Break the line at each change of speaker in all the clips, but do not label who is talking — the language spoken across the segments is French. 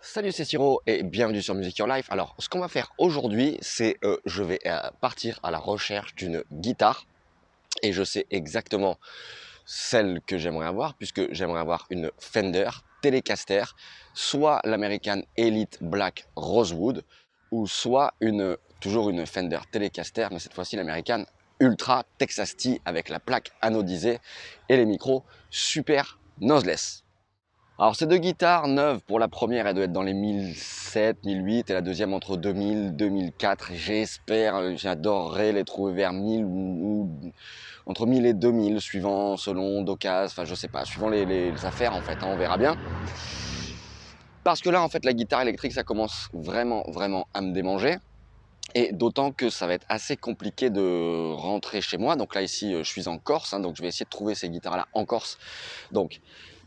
Salut, c'est Siro et bienvenue sur Music Your Life. Alors, ce qu'on va faire aujourd'hui, c'est euh, je vais euh, partir à la recherche d'une guitare et je sais exactement celle que j'aimerais avoir puisque j'aimerais avoir une Fender Telecaster, soit l'American Elite Black Rosewood ou soit une toujours une Fender Telecaster mais cette fois-ci l'American Ultra Texas T avec la plaque anodisée et les micros super noseless. Alors ces deux guitares neuves, pour la première elle doit être dans les 1007, 1008 et la deuxième entre 2000, 2004. J'espère, euh, j'adorerais les trouver vers 1000 ou, entre 1000 et 2000 suivant, selon d'occasion, enfin je sais pas, suivant les, affaires en fait, hein, on verra bien. Parce que là en fait la guitare électrique ça commence vraiment vraiment à me démanger. Et d'autant que ça va être assez compliqué de rentrer chez moi. Donc là ici euh, je suis en Corse, hein, donc je vais essayer de trouver ces guitares là en Corse. Donc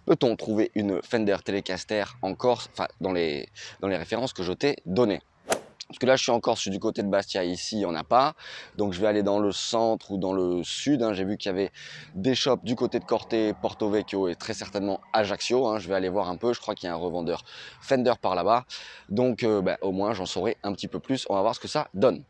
Peut-on trouver une Fender Telecaster en Corse, enfin dans les, dans les références que je t'ai données parce que là, je suis en Corse, je suis du côté de Bastia, ici, il n'y en a pas. Donc, je vais aller dans le centre ou dans le sud. Hein. J'ai vu qu'il y avait des shops du côté de Corte, Porto Vecchio et très certainement Ajaccio. Hein. Je vais aller voir un peu. Je crois qu'il y a un revendeur Fender par là-bas. Donc, euh, bah, au moins, j'en saurai un petit peu plus. On va voir ce que ça donne.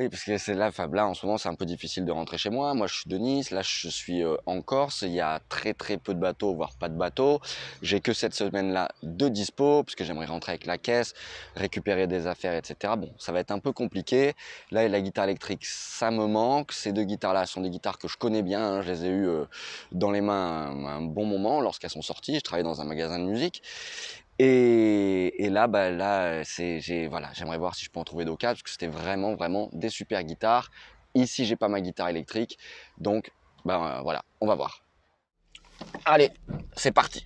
Oui, parce que là, en ce moment, c'est un peu difficile de rentrer chez moi. Moi, je suis de Nice, là, je suis euh, en Corse. Il y a très, très peu de bateaux, voire pas de bateaux. J'ai que cette semaine-là de dispo, parce que j'aimerais rentrer avec la caisse, récupérer des affaires, etc. Bon, ça va être un peu compliqué. Là, la guitare électrique, ça me manque. Ces deux guitares-là sont des guitares que je connais bien. Hein. Je les ai eues euh, dans les mains un, un bon moment lorsqu'elles sont sorties. Je travaillais dans un magasin de musique. Et, et, là, bah, là euh, j'ai, voilà, j'aimerais voir si je peux en trouver d'autres parce que c'était vraiment, vraiment des super guitares. Ici, j'ai pas ma guitare électrique, donc ben, bah, voilà, on va voir. Allez, c'est parti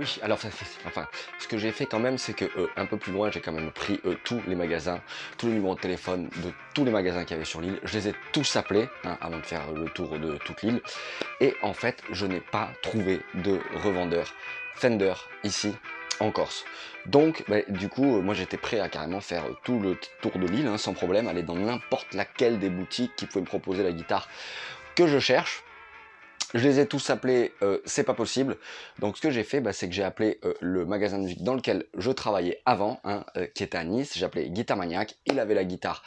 Oui, alors, enfin, ce que j'ai fait quand même, c'est que euh, un peu plus loin, j'ai quand même pris euh, tous les magasins, tous les numéros de téléphone de tous les magasins qu'il y avait sur l'île. Je les ai tous appelés hein, avant de faire le tour de toute l'île. Et en fait, je n'ai pas trouvé de revendeur Fender ici en Corse. Donc, bah, du coup, euh, moi j'étais prêt à carrément faire tout le tour de l'île hein, sans problème, aller dans n'importe laquelle des boutiques qui pouvaient me proposer la guitare que je cherche. Je les ai tous appelés euh, C'est pas possible. Donc ce que j'ai fait, bah, c'est que j'ai appelé euh, le magasin de musique dans lequel je travaillais avant, hein, euh, qui était à Nice. J'ai appelé Guitar Maniac. Il avait la guitare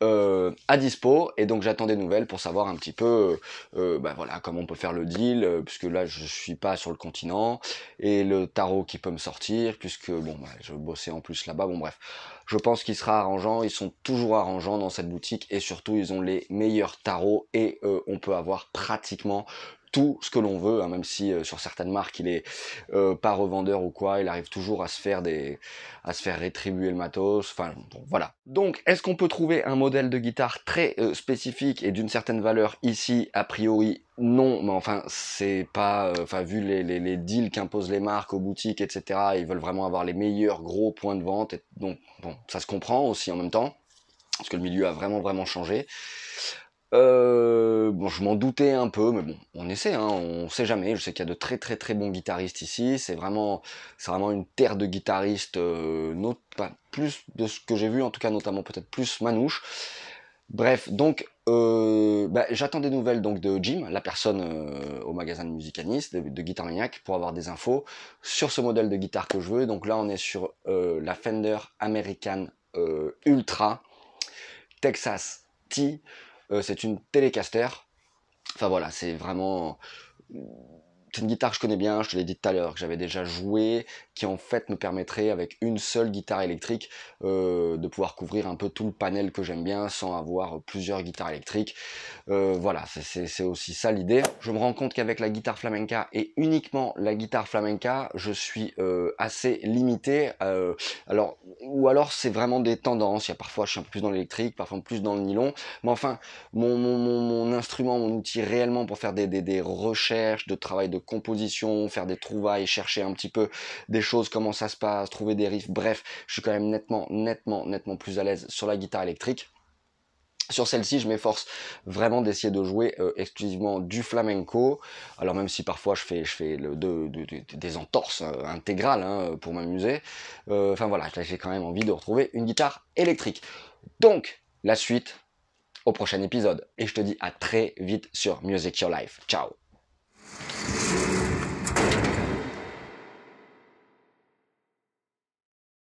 à dispo et donc j'attends des nouvelles pour savoir un petit peu euh, bah, voilà comment on peut faire le deal puisque là je suis pas sur le continent et le tarot qui peut me sortir puisque bon bah, je bossais en plus là-bas bon bref je pense qu'il sera arrangeant. Ils sont toujours arrangeants dans cette boutique et surtout ils ont les meilleurs tarots et euh, on peut avoir pratiquement tout ce que l'on veut, hein, même si euh, sur certaines marques il est euh, pas revendeur ou quoi, il arrive toujours à se faire des, à se faire rétribuer le matos. Enfin bon, voilà. Donc est-ce qu'on peut trouver un modèle de guitare très spécifique et d'une certaine valeur ici a priori non, mais enfin, c'est pas... Euh, enfin, vu les, deals qu'imposent les marques aux boutiques, etc., ils veulent vraiment avoir les meilleurs gros points de vente. donc, bon, ça se comprend aussi en même temps, parce que le milieu a vraiment, vraiment changé. Euh, bon, je m'en doutais un peu, mais bon, on essaie, hein, on sait jamais. Je sais qu'il y a de très très très bons guitaristes ici. C'est vraiment, c'est vraiment une terre de guitaristes, euh, plus de ce que j'ai vu, en tout cas notamment peut-être plus manouche. Bref, donc euh, bah, j'attends des nouvelles donc de Jim, la personne euh, au magasin de musicanistes, de, de Guitar Maniac, pour avoir des infos sur ce modèle de guitare que je veux. Donc là, on est sur euh, la Fender American Ultra Texas T. c'est une Telecaster. Enfin voilà, c'est vraiment c'est une guitare que je connais bien, je te l'ai dit tout à l'heure, que j'avais déjà joué, qui en fait me permettrait avec une seule guitare électrique euh, de pouvoir couvrir un peu tout le panel que j'aime bien sans avoir plusieurs guitares électriques. Euh, voilà, c'est aussi ça l'idée. Je me rends compte qu'avec la guitare flamenca et uniquement la guitare flamenca, je suis euh, assez limité. alors, ou alors c'est vraiment des tendances. Il y a parfois je suis un peu plus dans l'électrique, parfois plus dans le nylon. Mais enfin, mon, instrument, mon outil réellement pour faire des recherches de travail de composition, faire des trouvailles, chercher un petit peu des choses, comment ça se passe, trouver des riffs, bref, je suis quand même nettement, nettement, nettement plus à l'aise sur la guitare électrique. Sur celle-ci, je m'efforce vraiment d'essayer de jouer euh, exclusivement du flamenco. Alors même si parfois je fais, je fais le, des entorses euh, intégrales hein, pour m'amuser. Euh, enfin voilà, j'ai quand même envie de retrouver une guitare électrique. Donc, la suite au prochain épisode. Et je te dis à très vite sur Music Your Life. Ciao